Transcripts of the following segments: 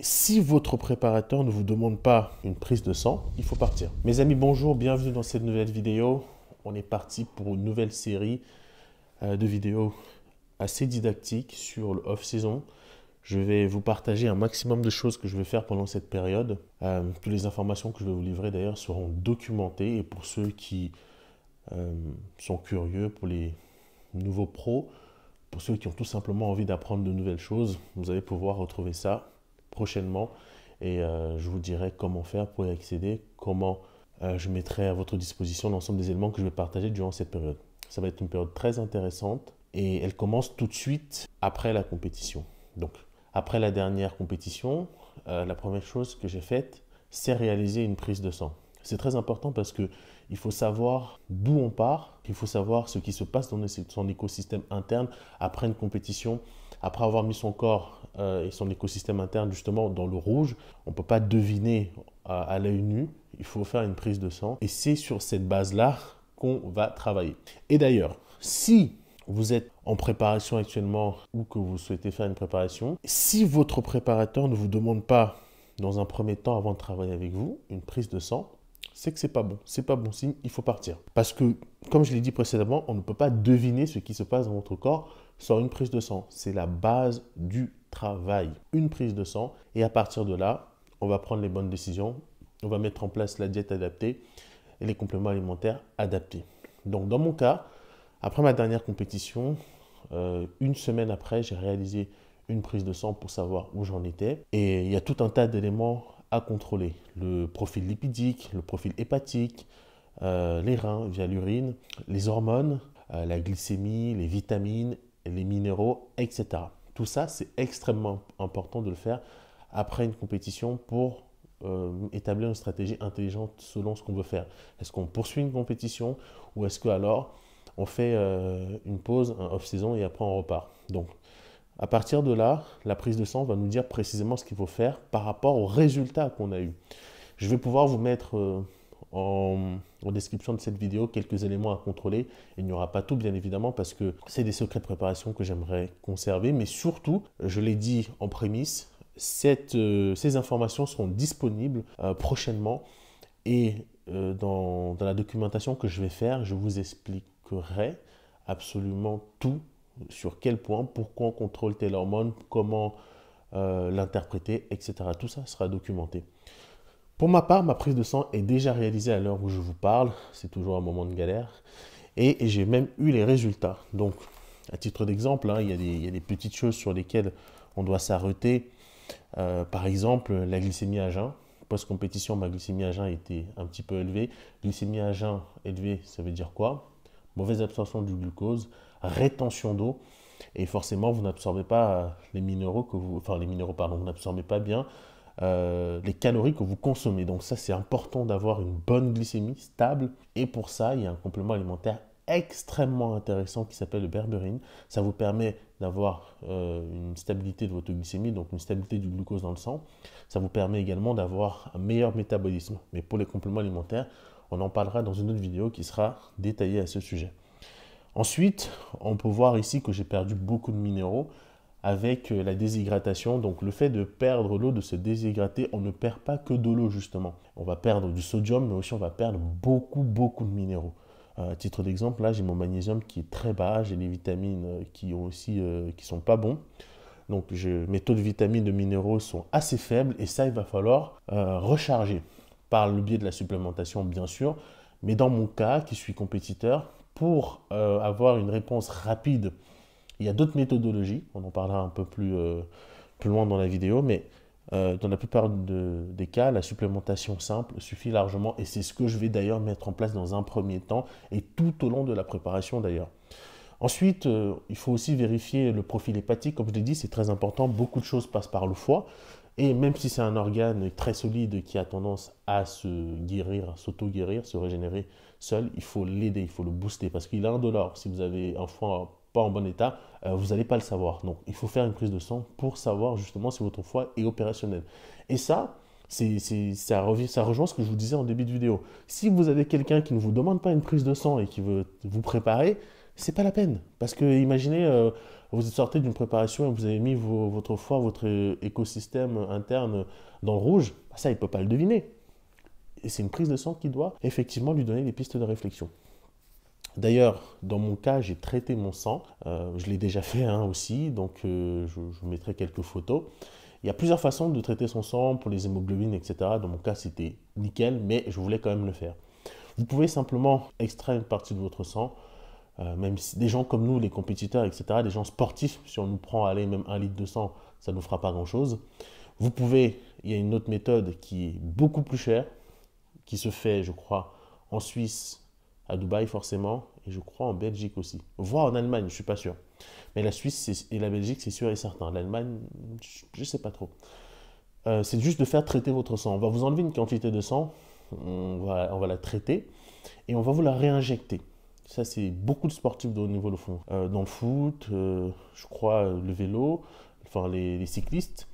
Si votre préparateur ne vous demande pas une prise de sang, il faut partir. Mes amis, bonjour, bienvenue dans cette nouvelle vidéo. On est parti pour une nouvelle série euh, de vidéos assez didactiques sur le off-saison. Je vais vous partager un maximum de choses que je vais faire pendant cette période. Euh, toutes les informations que je vais vous livrer d'ailleurs seront documentées et pour ceux qui euh, sont curieux, pour les nouveaux pros, pour ceux qui ont tout simplement envie d'apprendre de nouvelles choses, vous allez pouvoir retrouver ça prochainement et euh, je vous dirai comment faire pour y accéder, comment euh, je mettrai à votre disposition l'ensemble des éléments que je vais partager durant cette période. Ça va être une période très intéressante et elle commence tout de suite après la compétition. Donc, après la dernière compétition, euh, la première chose que j'ai faite, c'est réaliser une prise de sang. C'est très important parce que il faut savoir d'où on part, il faut savoir ce qui se passe dans son écosystème interne après une compétition, après avoir mis son corps euh, et son écosystème interne justement dans le rouge. On ne peut pas deviner à, à l'œil nu, il faut faire une prise de sang. Et c'est sur cette base-là qu'on va travailler. Et d'ailleurs, si vous êtes en préparation actuellement ou que vous souhaitez faire une préparation, si votre préparateur ne vous demande pas dans un premier temps avant de travailler avec vous une prise de sang, c'est que c'est pas bon, c'est pas bon signe, il faut partir. Parce que, comme je l'ai dit précédemment, on ne peut pas deviner ce qui se passe dans votre corps sans une prise de sang. C'est la base du travail, une prise de sang. Et à partir de là, on va prendre les bonnes décisions. On va mettre en place la diète adaptée et les compléments alimentaires adaptés. Donc dans mon cas, après ma dernière compétition, euh, une semaine après, j'ai réalisé une prise de sang pour savoir où j'en étais. Et il y a tout un tas d'éléments à contrôler. Le profil lipidique, le profil hépatique, euh, les reins via l'urine, les hormones, euh, la glycémie, les vitamines, les minéraux, etc. Tout ça, c'est extrêmement important de le faire après une compétition pour euh, établir une stratégie intelligente selon ce qu'on veut faire. Est-ce qu'on poursuit une compétition ou est-ce que alors on fait euh, une pause, off-saison et après on repart Donc, à partir de là, la prise de sang va nous dire précisément ce qu'il faut faire par rapport aux résultats qu'on a eu. Je vais pouvoir vous mettre euh, en, description de cette vidéo quelques éléments à contrôler. Il n'y aura pas tout, bien évidemment, parce que c'est des secrets de préparation que j'aimerais conserver. Mais surtout, je l'ai dit en prémisse, euh, ces informations seront disponibles euh, prochainement. Et euh, dans, dans, la documentation que je vais faire, je vous expliquerai absolument tout sur quel point, pourquoi on contrôle telle hormone, comment l'interpréter, etc. Tout ça sera documenté. Pour ma part, ma prise de sang est déjà réalisée à l'heure où je vous parle. C'est toujours un moment de galère. Et, j'ai même eu les résultats. Donc, à titre d'exemple, hein, il, y a des petites choses sur lesquelles on doit s'arrêter. Euh, par exemple, la glycémie à jeun. Post-compétition, ma glycémie à jeun était un petit peu élevée. Glycémie à jeun élevée, ça veut dire quoi Mauvaise absorption du glucose, rétention d'eau. Et forcément, vous n'absorbez pas les minéraux que vous, enfin les minéraux, pardon, vous n'absorbez pas bien euh, les calories que vous consommez. Donc ça, c'est important d'avoir une bonne glycémie stable. Et pour ça, il y a un complément alimentaire extrêmement intéressant qui s'appelle le berberine. Ça vous permet d'avoir euh, une stabilité de votre glycémie, donc une stabilité du glucose dans le sang. Ça vous permet également d'avoir un meilleur métabolisme. Mais pour les compléments alimentaires, on en parlera dans une autre vidéo qui sera détaillée à ce sujet. Ensuite, on peut voir ici que j'ai perdu beaucoup de minéraux avec euh, la déshydratation. Donc le fait de perdre l'eau, de se déshydrater, on ne perd pas que de l'eau justement. On va perdre du sodium, mais aussi on va perdre beaucoup, beaucoup de minéraux. Euh, à titre d'exemple, là j'ai mon magnésium qui est très bas, j'ai les vitamines euh, qui ont aussi qui sont pas bons. Donc je, mes taux de vitamines, de minéraux sont assez faibles et ça il va falloir recharger par le biais de la supplémentation bien sûr. Mais dans mon cas, qui suis compétiteur, pour avoir une réponse rapide il y a d'autres méthodologies, on en parlera un peu plus, euh, plus loin dans la vidéo, mais euh, dans la plupart des cas, la supplémentation simple suffit largement et c'est ce que je vais d'ailleurs mettre en place dans un premier temps et tout au long de la préparation d'ailleurs. Ensuite, euh, il faut aussi vérifier le profil hépatique. Comme je l'ai dit, c'est très important. Beaucoup de choses passent par le foie. Et même si c'est un organe très solide qui a tendance à se guérir, s'auto-guérir, se régénérer seul, il faut l'aider, il faut le booster parce qu'il a un indolore. Si vous avez un foie en bon état, euh, vous n'allez pas le savoir. Donc, il faut faire une prise de sang pour savoir justement si votre foie est opérationnel. Et ça, ça, ça rejoint ce que je vous disais en début de vidéo. Si vous avez quelqu'un qui ne vous demande pas une prise de sang et qui veut vous préparer, c'est pas la peine. Parce que imaginez, euh, vous êtes sorti d'une préparation et vous avez mis votre foie, votre euh, écosystème interne dans le rouge, bah, ça, il ne peut pas le deviner. Et c'est une prise de sang qui doit effectivement lui donner des pistes de réflexion. D'ailleurs, dans mon cas, j'ai traité mon sang. Euh, je l'ai déjà fait hein, aussi, donc euh, je, vous mettrai quelques photos. Il y a plusieurs façons de traiter son sang pour les hémoglobines, etc. Dans mon cas, c'était nickel, mais je voulais quand même le faire. Vous pouvez simplement extraire une partie de votre sang, euh, même si des gens comme nous, les compétiteurs, etc., des gens sportifs, si on nous prend à aller même un litre de sang, ça ne nous fera pas grand-chose. Vous pouvez, il y a une autre méthode qui est beaucoup plus chère, qui se fait, je crois, en Suisse à Dubaï forcément, et je crois en Belgique aussi, voire en Allemagne, je ne suis pas sûr. Mais la Suisse et la Belgique, c'est sûr et certain. L'Allemagne, je ne sais pas trop. Euh, c'est juste de faire traiter votre sang. On va vous enlever une quantité de sang, on va, la traiter, et on va vous la réinjecter. Ça, c'est beaucoup de sportifs de haut niveau le fond. Euh, dans le foot, euh, je crois, le vélo, enfin les, les cyclistes,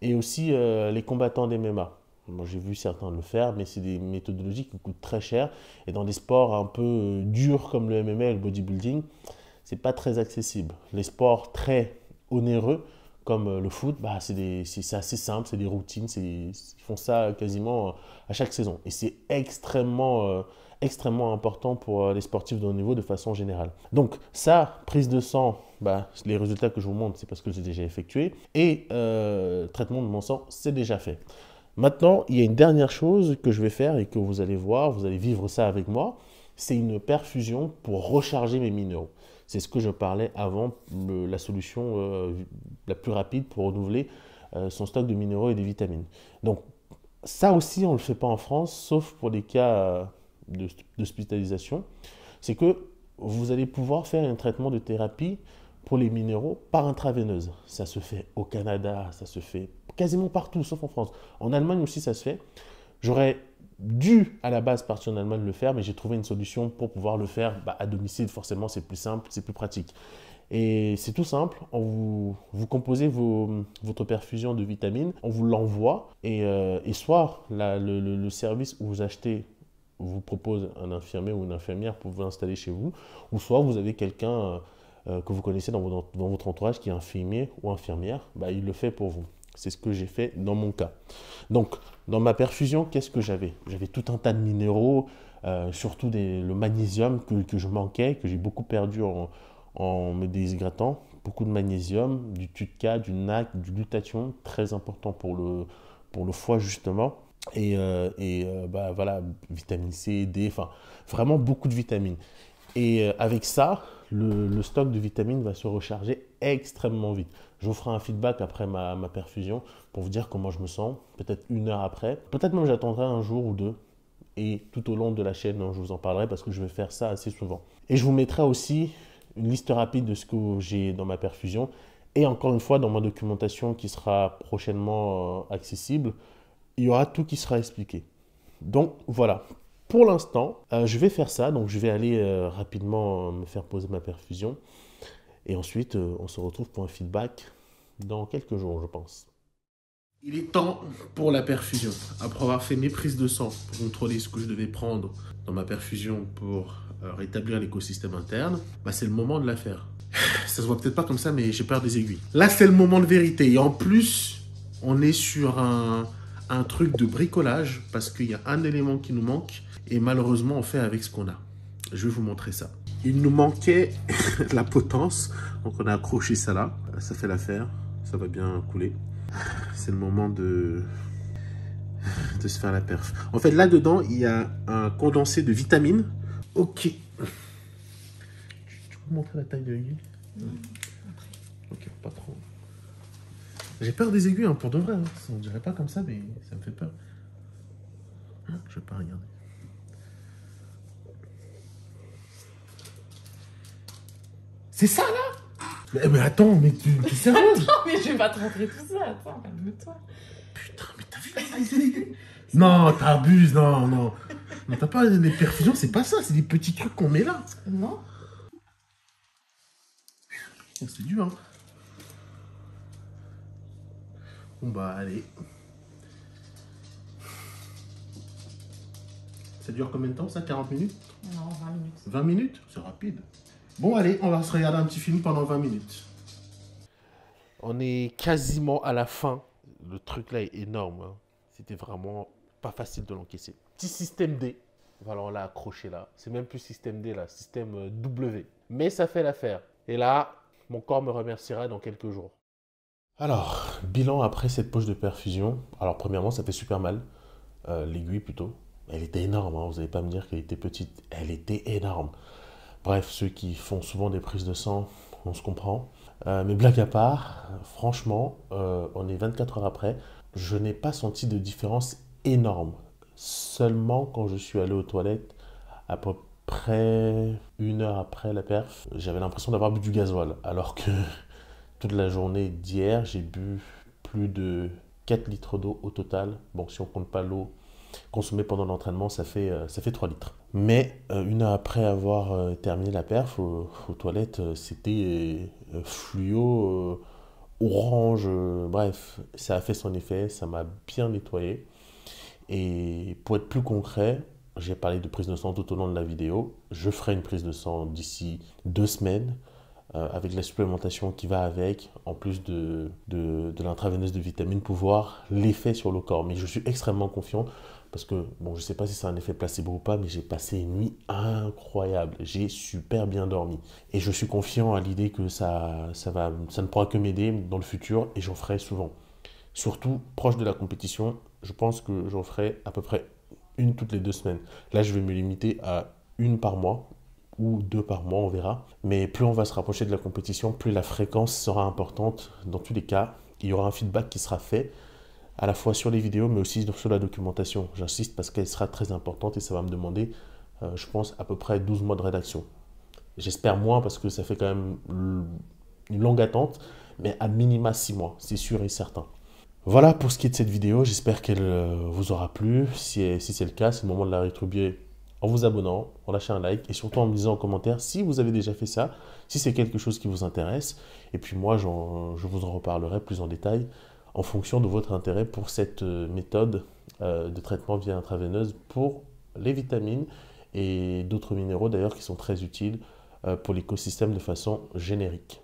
et aussi les combattants des MMA. Moi, j'ai vu certains le faire, mais c'est des méthodologies qui coûtent très cher. Et dans des sports un peu euh, durs comme le MMA et le bodybuilding, c'est pas très accessible. Les sports très onéreux, comme euh, le foot, bah, c'est assez simple, c'est des routines, ils font ça quasiment euh, à chaque saison. Et c'est extrêmement, extrêmement important pour les sportifs de haut niveau de façon générale. Donc ça, prise de sang, bah, les résultats que je vous montre, c'est parce que j'ai déjà effectué. Et traitement de mon sang, c'est déjà fait. Maintenant, il y a une dernière chose que je vais faire et que vous allez voir, vous allez vivre ça avec moi, c'est une perfusion pour recharger mes minéraux. C'est ce que je parlais avant, la solution euh, la plus rapide pour renouveler euh, son stock de minéraux et de vitamines. Donc ça aussi, on ne le fait pas en France, sauf pour des cas euh, d'hospitalisation. c'est que vous allez pouvoir faire un traitement de thérapie pour les minéraux par intraveineuse. Ça se fait au Canada, ça se fait quasiment partout, sauf en France. En Allemagne aussi, ça se fait. J'aurais dû à la base partir en Allemagne le faire, mais j'ai trouvé une solution pour pouvoir le faire bah, à domicile. Forcément, c'est plus simple, c'est plus pratique. Et c'est tout simple, vous, vous composez votre perfusion de vitamines, on vous l'envoie, et, euh, soit le, le service où vous achetez vous propose un infirmier ou une infirmière pour vous installer chez vous, ou soit vous avez quelqu'un euh, euh, que vous connaissez dans, votre entourage qui est infirmier ou infirmière, bah, il le fait pour vous. C'est ce que j'ai fait dans mon cas. Donc, dans ma perfusion, qu'est-ce que j'avais J'avais tout un tas de minéraux, euh, surtout le magnésium que, je manquais, que j'ai beaucoup perdu en, me déshydratant. Beaucoup de magnésium, du tutka, du nac, du glutathion, très important pour le, pour le foie justement. Et, euh, bah, voilà, vitamine C, D, enfin vraiment beaucoup de vitamines. Et avec ça, le, stock de vitamines va se recharger extrêmement vite. Je vous ferai un feedback après ma, ma perfusion pour vous dire comment je me sens, peut-être une heure après. Peut-être même j'attendrai un jour ou deux. Et tout au long de la chaîne, hein, je vous en parlerai parce que je vais faire ça assez souvent. Et je vous mettrai aussi une liste rapide de ce que j'ai dans ma perfusion. Et encore une fois, dans ma documentation qui sera prochainement euh, accessible, il y aura tout qui sera expliqué. Donc voilà, pour l'instant, euh, je vais faire ça. Donc, je vais aller euh, rapidement euh, me faire poser ma perfusion. Et ensuite, on se retrouve pour un feedback dans quelques jours, je pense. Il est temps pour la perfusion. Après avoir fait mes prises de sang pour contrôler ce que je devais prendre dans ma perfusion pour rétablir l'écosystème interne, bah c'est le moment de la faire. Ça se voit peut-être pas comme ça, mais j'ai peur des aiguilles. Là, c'est le moment de vérité. Et en plus, on est sur un, un truc de bricolage parce qu'il y a un élément qui nous manque et malheureusement on fait avec ce qu'on a. Je vais vous montrer ça. Il nous manquait la potence, donc on a accroché ça là. Ça fait l'affaire, ça va bien couler. C'est le moment de de se faire la perf. En fait, là-dedans, il y a un condensé de vitamines. Ok. Tu peux montrer la taille de l'huile Ok, pas trop. J'ai peur des aiguilles, hein, pour de vrai. Hein. On dirait pas comme ça, mais ça me fait peur. Je vais pas regarder. C'est ça, là mais, attends, mais tu es Attends, mais je vais pas te rentrer tout ça. Attends, calme-toi. Putain, mais t'as vu la taille des aiguilles Non, t'abuses, non, non. Non, t'as pas les perfusions, c'est pas ça. C'est des petits trucs qu'on met là. Non. C'est dur, hein. Bon bah allez. Ça dure combien de temps ça 40 minutes Non, 20 minutes. 20 minutes C'est rapide. Bon allez, on va se regarder un petit film pendant 20 minutes. On est quasiment à la fin. Le truc là est énorme. Hein. C'était vraiment pas facile de l'encaisser. Petit système D. Voilà, on l'a accroché là. C'est même plus système D là, système euh, W. Mais ça fait l'affaire. Et là, mon corps me remerciera dans quelques jours. Alors, bilan après cette poche de perfusion. Alors, premièrement, ça fait super mal. Euh, l'aiguille plutôt. Elle était énorme, hein. vous n'allez pas me dire qu'elle était petite. Elle était énorme. Bref, ceux qui font souvent des prises de sang, on se comprend. Euh, mais blague à part, franchement, euh, on est 24 heures après. Je n'ai pas senti de différence énorme. Seulement quand je suis allé aux toilettes, à peu près une heure après la perf, j'avais l'impression d'avoir bu du gasoil. Alors que toute la journée d'hier, j'ai bu plus de 4 litres d'eau au total. Bon, si on compte pas l'eau consommée pendant l'entraînement, ça fait, euh, ça fait 3 litres. Mais euh, une heure après avoir euh, terminé la perf, aux toilettes, c'était fluo, orange, bref, ça a fait son effet, ça m'a bien nettoyé. Et pour être plus concret, j'ai parlé de prise de sang tout au long de la vidéo. Je ferai une prise de sang d'ici deux semaines. Euh, avec la supplémentation qui va avec, en plus de, de, de l'intraveineuse de vitamines pour voir l'effet sur le corps. Mais je suis extrêmement confiant parce que, bon, je ne sais pas si c'est un effet placebo ou pas, mais j'ai passé une nuit incroyable. J'ai super bien dormi. Et je suis confiant à l'idée que ça, ça, va, ça ne pourra que m'aider dans le futur et j'en ferai souvent. Surtout proche de la compétition, je pense que j'en ferai à peu près une toutes les deux semaines. Là, je vais me limiter à une par mois ou deux par mois, on verra. Mais plus on va se rapprocher de la compétition, plus la fréquence sera importante. Dans tous les cas, il y aura un feedback qui sera fait à la fois sur les vidéos, mais aussi sur la documentation. J'insiste parce qu'elle sera très importante et ça va me demander, euh, je pense, à peu près 12 mois de rédaction. J'espère moins parce que ça fait quand même une longue attente, mais à minima 6 mois, c'est sûr et certain. Voilà pour ce qui est de cette vidéo, j'espère qu'elle euh, vous aura plu. Si, si c'est le cas, c'est le moment de la rétribuer en vous abonnant, en lâchant un like et surtout en me disant en commentaire si vous avez déjà fait ça, si c'est quelque chose qui vous intéresse. Et puis moi, je vous en reparlerai plus en détail en fonction de votre intérêt pour cette euh, méthode euh, de traitement via intraveineuse pour les vitamines et d'autres minéraux d'ailleurs qui sont très utiles euh, pour l'écosystème de façon générique.